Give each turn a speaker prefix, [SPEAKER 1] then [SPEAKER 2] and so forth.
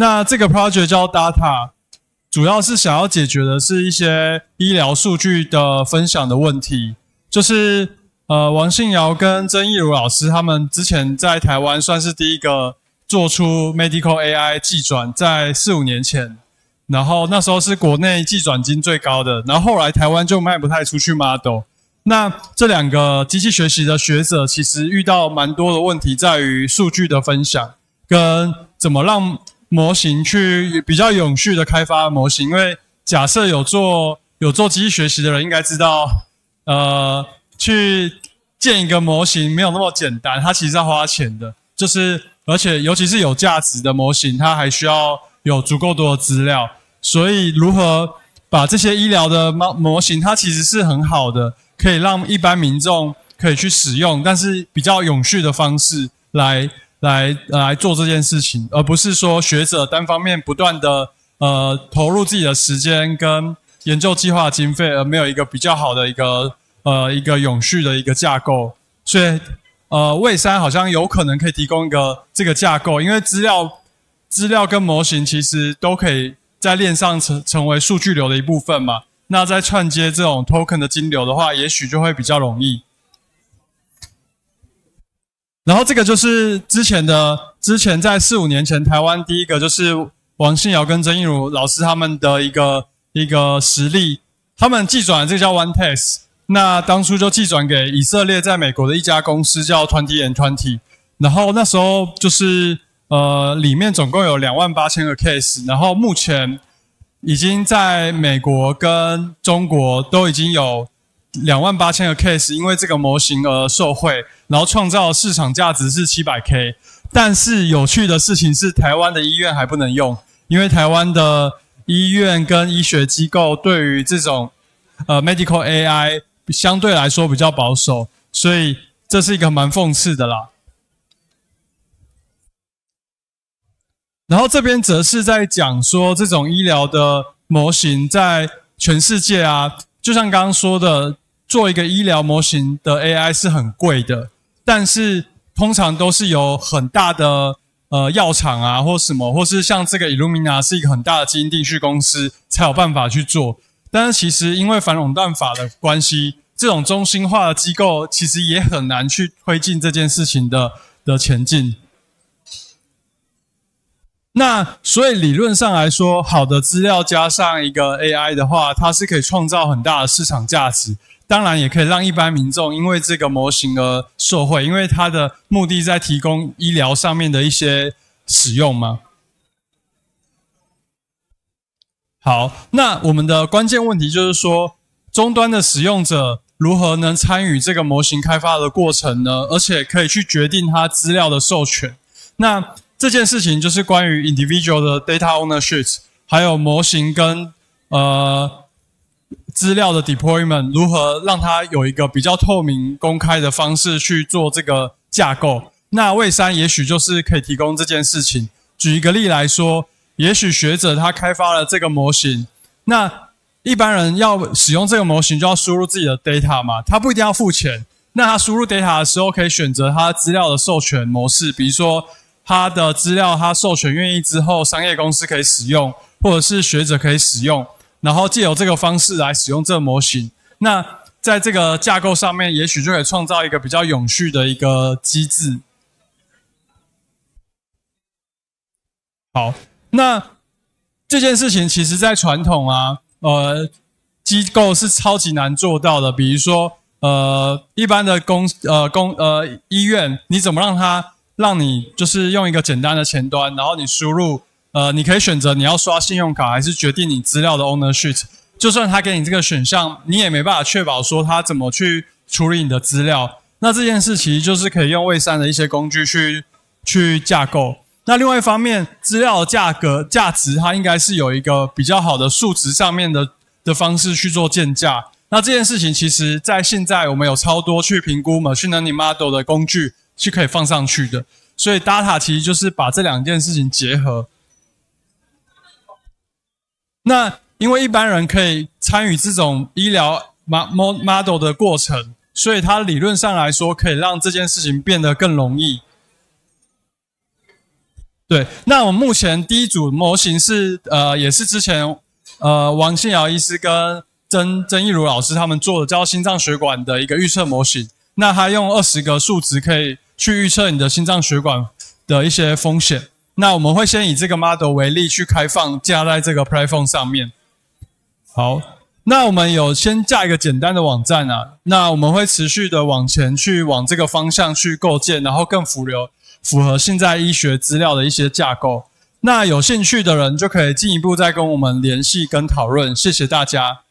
[SPEAKER 1] 那这个 project 叫 Data，主要是想要解决的是一些医疗数据的分享的问题。就是呃，王信尧跟曾义儒老师他们之前在台湾算是第一个做出 medical AI 计转，在四五年前，然后那时候是国内计转金最高的，然后后来台湾就卖不太出去 model。那这两个机器学习的学者其实遇到蛮多的问题，在于数据的分享跟怎么让。模型去比较永续的开发模型，因为假设有做有做机器学习的人应该知道，呃，去建一个模型没有那么简单，它其实要花钱的。就是而且尤其是有价值的模型，它还需要有足够多的资料。所以如何把这些医疗的模模型，它其实是很好的，可以让一般民众可以去使用，但是比较永续的方式来。来来做这件事情，而不是说学者单方面不断的呃投入自己的时间跟研究计划经费，而没有一个比较好的一个呃一个永续的一个架构。所以呃，蔚三好像有可能可以提供一个这个架构，因为资料资料跟模型其实都可以在链上成成为数据流的一部分嘛。那在串接这种 token 的金流的话，也许就会比较容易。然后这个就是之前的，之前在四五年前，台湾第一个就是王信尧跟曾义儒老师他们的一个一个实例，他们寄转，这叫 One Test。那当初就寄转给以色列在美国的一家公司叫 Twenty Twenty，and 然后那时候就是呃，里面总共有两万八千个 case，然后目前已经在美国跟中国都已经有。两万八千个 case，因为这个模型而受贿，然后创造市场价值是七百 k。但是有趣的事情是，台湾的医院还不能用，因为台湾的医院跟医学机构对于这种呃 medical AI 相对来说比较保守，所以这是一个蛮讽刺的啦。然后这边则是在讲说，这种医疗的模型在全世界啊，就像刚刚说的。做一个医疗模型的 AI 是很贵的，但是通常都是有很大的呃药厂啊，或什么，或是像这个 Illumina 是一个很大的基因定序公司，才有办法去做。但是其实因为反垄断法的关系，这种中心化的机构其实也很难去推进这件事情的的前进。那所以理论上来说，好的资料加上一个 AI 的话，它是可以创造很大的市场价值。当然也可以让一般民众因为这个模型而受惠，因为它的目的在提供医疗上面的一些使用嘛。好，那我们的关键问题就是说，终端的使用者如何能参与这个模型开发的过程呢？而且可以去决定它资料的授权。那这件事情就是关于 individual 的 data ownership，还有模型跟呃。资料的 deployment 如何让它有一个比较透明、公开的方式去做这个架构？那魏三也许就是可以提供这件事情。举一个例来说，也许学者他开发了这个模型，那一般人要使用这个模型，就要输入自己的 data 嘛，他不一定要付钱。那他输入 data 的时候，可以选择他资料的授权模式，比如说他的资料他授权愿意之后，商业公司可以使用，或者是学者可以使用。然后借由这个方式来使用这个模型，那在这个架构上面，也许就可以创造一个比较永续的一个机制。好，那这件事情其实在传统啊，呃，机构是超级难做到的。比如说，呃，一般的公呃公呃医院，你怎么让它让你就是用一个简单的前端，然后你输入。呃，你可以选择你要刷信用卡，还是决定你资料的 owner s h i p t 就算他给你这个选项，你也没办法确保说他怎么去处理你的资料。那这件事其实就是可以用卫山的一些工具去去架构。那另外一方面，资料价格价值它应该是有一个比较好的数值上面的的方式去做建价。那这件事情其实在现在我们有超多去评估 machine learning model 的工具是可以放上去的。所以 data 其实就是把这两件事情结合。那因为一般人可以参与这种医疗 model 的过程，所以它理论上来说可以让这件事情变得更容易。对，那我们目前第一组模型是呃，也是之前呃王信尧医师跟曾曾义儒老师他们做的，叫心脏血管的一个预测模型。那他用二十个数值可以去预测你的心脏血管的一些风险。那我们会先以这个 model 为例去开放架在这个 a p f o r e 上面。好，那我们有先架一个简单的网站啊。那我们会持续的往前去往这个方向去构建，然后更符流符合现在医学资料的一些架构。那有兴趣的人就可以进一步再跟我们联系跟讨论。谢谢大家。